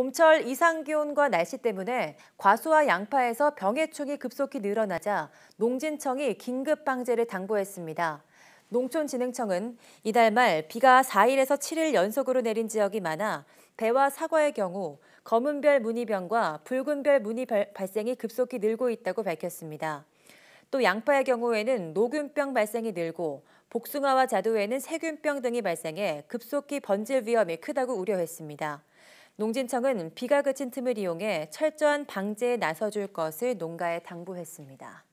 봄철 이상 기온과 날씨 때문에 과수와 양파에서 병해충이 급속히 늘어나자 농진청이 긴급 방제를 당부했습니다. 농촌진흥청은 이달 말 비가 4일에서 7일 연속으로 내린 지역이 많아 배와 사과의 경우 검은별 무늬병과 붉은별 무늬 발생이 급속히 늘고 있다고 밝혔습니다. 또 양파의 경우에는 녹균병 발생이 늘고 복숭아와 자두에는 세균병 등이 발생해 급속히 번질 위험이 크다고 우려했습니다. 농진청은 비가 그친 틈을 이용해 철저한 방제에 나서줄 것을 농가에 당부했습니다.